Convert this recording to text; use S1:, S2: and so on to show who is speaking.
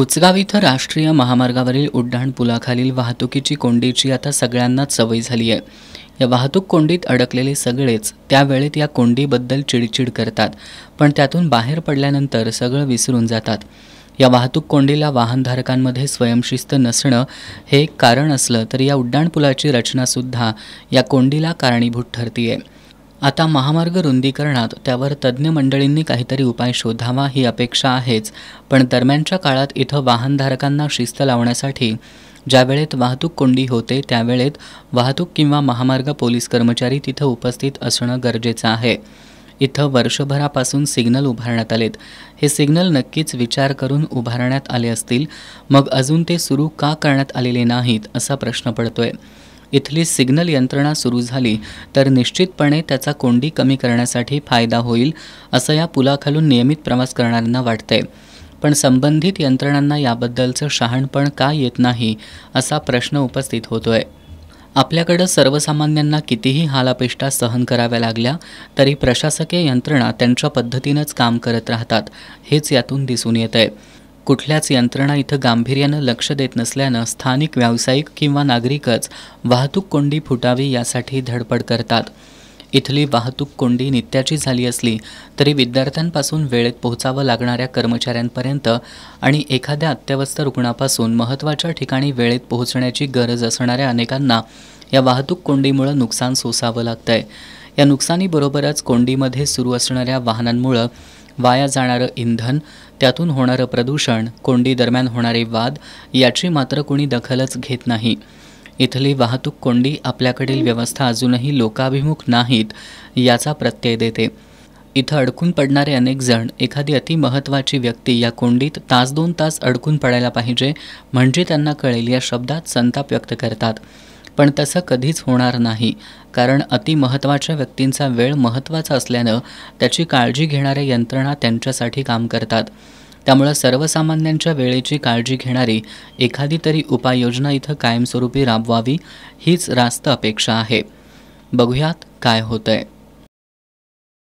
S1: उचगाव इथं राष्ट्रीय महामार्गावरील उड्डाण पुलाखालील वाहतुकीची कोंडीची आता सगळ्यांनाच सवय झाली आहे या वाहतूक कोंडीत अडकलेले सगळेच त्यावेळेत या कोंडीबद्दल चिडचिड करतात पण त्यातून बाहेर पडल्यानंतर सगळं विसरून जातात या वाहतूक कोंडीला वाहनधारकांमध्ये स्वयंशिस्त नसणं हे एक कारण असलं तरी या उड्डाणपुलाची रचनासुद्धा या कोंडीला कारणीभूत आहे आता महामार्ग रुंदीकरणात त्यावर तज्ज्ञ मंडळींनी काहीतरी उपाय शोधावा ही अपेक्षा आहेच पण दरम्यानच्या काळात इथं वाहनधारकांना शिस्त लावण्यासाठी ज्या वेळेत वाहतूक कोंडी होते त्यावेळेत वाहतूक किंवा महामार्ग पोलीस कर्मचारी तिथं उपस्थित असणं गरजेचं आहे इथं वर्षभरापासून सिग्नल उभारण्यात आलेत हे सिग्नल नक्कीच विचार करून उभारण्यात आले असतील मग अजून ते सुरू का करण्यात आलेले नाहीत असा प्रश्न पडतोय इथली सिग्नल यंत्रणा सुरू झाली तर निश्चितपणे त्याचा कोंडी कमी करण्यासाठी फायदा होईल असं या पुलाखालून नियमित प्रवास करणाऱ्यांना वाटतंय पण संबंधित यंत्रणांना याबद्दलचं शहाणपण का येत नाही असा प्रश्न उपस्थित होतोय आपल्याकडं सर्वसामान्यांना कितीही हालापेष्टा सहन कराव्या लागल्या तरी प्रशासकीय यंत्रणा त्यांच्या पद्धतीनंच काम करत राहतात हेच यातून दिसून येत आहे कुठल्याच यंत्रणा इथं गांभीर्यानं लक्ष देत नसल्यानं स्थानिक व्यावसायिक किंवा नागरिकच वाहतूक कोंडी फुटावी यासाठी धडपड करतात इथली वाहतूक कोंडी नित्याची झाली असली तरी विद्यार्थ्यांपासून वेळेत पोहोचावं लागणाऱ्या कर्मचाऱ्यांपर्यंत आणि एखाद्या अत्यवस्थ रुग्णापासून महत्त्वाच्या ठिकाणी वेळेत पोहोचण्याची गरज असणाऱ्या अनेकांना या वाहतूक कोंडीमुळं नुकसान सोसावं लागतंय या नुकसानीबरोबरच कोंडीमध्ये सुरू असणाऱ्या वाहनांमुळं वाया जाणारं इंधन त्यातून होणारं प्रदूषण कोंडी दरम्यान होणारे वाद याची मात्र कोणी दखलच घेत नाही इथली वाहतूक कोंडी आपल्याकडील व्यवस्था अजूनही लोकाभिमुख नाहीत याचा प्रत्यय देते इथं अडकून पडणारे अनेक जण एखादी अतिमहत्वाची व्यक्ती या कोंडीत तास दोन तास अडकून पडायला पाहिजे म्हणजे त्यांना कळेल या शब्दात संताप व्यक्त करतात पण तसं कधीच होणार नाही कारण अतिमहत्वाच्या व्यक्तींचा वेळ महत्त्वाचा असल्यानं त्याची काळजी घेणाऱ्या यंत्रणा त्यांच्यासाठी काम करतात त्यामुळं सर्वसामान्यांच्या वेळेची काळजी घेणारी एखादी तरी उपाययोजना इथं कायमस्वरूपी राबवावी हीच रास्त अपेक्षा आहे बघूयात काय होतंय